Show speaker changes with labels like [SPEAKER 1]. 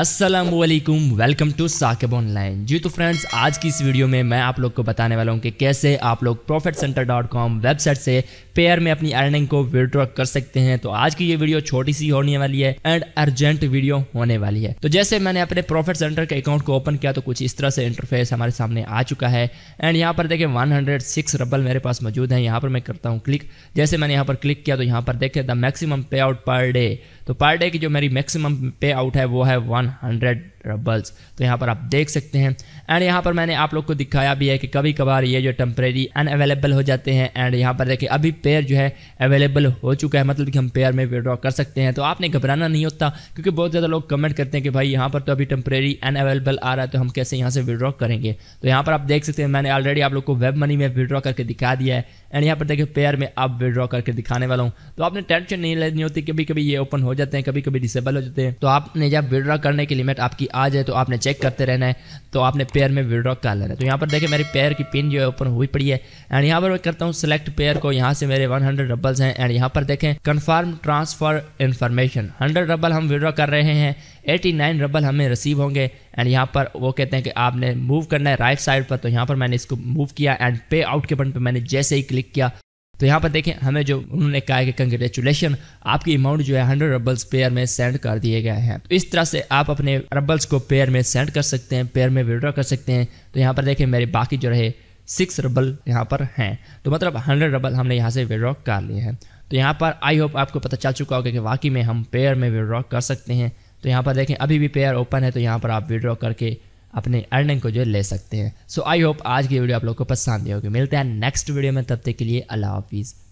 [SPEAKER 1] Aslam welcome to Saqib online ji तो friends आज की इस वीडियो में मैं आप लोग को बताने वाला हूँ कि कैसे आप लोग profit centre dot com website से पेयर में अपनी अर्निंग को विड्रॉ कर सकते हैं तो आज की ये वीडियो छोटी सी होने वाली है एंड अर्जेंट वीडियो होने वाली है तो जैसे मैंने अपने प्रॉफिट सेंटर के अकाउंट को ओपन किया तो कुछ इस तरह से इंटरफेस हमारे सामने आ चुका है एंड यहाँ पर देखें वन हंड्रेड सिक्स रबल मेरे पास मौजूद है यहाँ पर मैं करता हूँ क्लिक जैसे मैंने यहाँ पर क्लिक किया तो यहाँ पर देखें the maximum pay out per day तो पर डे की जो मेरी मैक्सिमम पे आउट है वो है वन हंड्रेड ट्रबल्स तो यहाँ पर आप देख सकते हैं एंड यहाँ पर मैंने आप लोग को दिखाया भी है कि कभी कभार ये जो टेम्प्रेरी अन अवेलेबल हो जाते हैं एंड यहाँ पर देखिए अभी पेयर जो है अवेलेबल हो चुका है मतलब कि हम पेयर में विड्रॉ कर सकते हैं तो आपने घबराना नहीं होता क्योंकि बहुत ज़्यादा लोग कमेंट करते हैं कि भाई यहाँ पर तो अभी टेम्प्रेरी अन अवेलेबल आ रहा है तो हम कैसे यहाँ से विड्रॉ करेंगे तो यहाँ पर आप देख सकते हैं मैंने ऑलरेडी आप लोग को वेब मनी में विड्रॉ करके दिखा दिया है एंड यहाँ पर देखिए पेयर में आप विड्रॉ करके दिखाने वाला हूँ तो आपने टेंशन नहीं लेनी होती कभी कभी ये ओपन हो जाते हैं कभी कभी डिसेबल हो जाते हैं तो आपने जब विड्रॉ करने की लिमिट आपकी आ जाए तो आपने चेक करते रहना है तो आपने पेयर में विड्रॉ कर लेना है तो यहाँ पर देखें मेरी पेयर की पिन जो है ओपन हुई पड़ी है एंड यहाँ पर मैं करता हूँ सिलेक्ट पेयर को यहाँ से मेरे 100 रबल्स हैं एंड यहाँ पर देखें confirm transfer information hundred rouble हम विड्रॉ कर रहे हैं नाइन रबल हमें रिसीव होंगे एंड यहाँ पर वो कहते हैं कि आपने मूव करना है राइट साइड पर तो यहाँ पर मैंने इसको मूव किया एंड पे आउट के बटन पर मैंने जैसे ही क्लिक किया तो यहाँ पर देखें हमें जो उन्होंने कहा है कि कंग्रेचुलेशन आपकी अमाउंट जो है हंड्रेड रबल्स पेयर में सेंड कर दिए गए हैं तो इस तरह से आप अपने रबल्स को पेयर में सेंड कर सकते हैं पेयर में विड्रॉ कर सकते हैं तो यहाँ पर देखें मेरे बाकी जो रहे सिक्स रबल यहाँ पर हैं तो मतलब हंड्रेड रबल हमने यहाँ से विड्रॉ कर लिए हैं तो यहाँ पर आई होप आपको पता चल चुका होगा कि वाकई में हम पेयर में विड्रॉ कर सकते हैं तो यहाँ पर देखें अभी भी पेयर ओपन है तो यहाँ पर आप विड्रॉ करके अपने अर्निंग को जो ले सकते हैं सो आई होप आज की वीडियो आप लोग को पसंद आई होगी मिलते हैं नेक्स्ट वीडियो में तब तक के लिए अल्लाह हाफिज़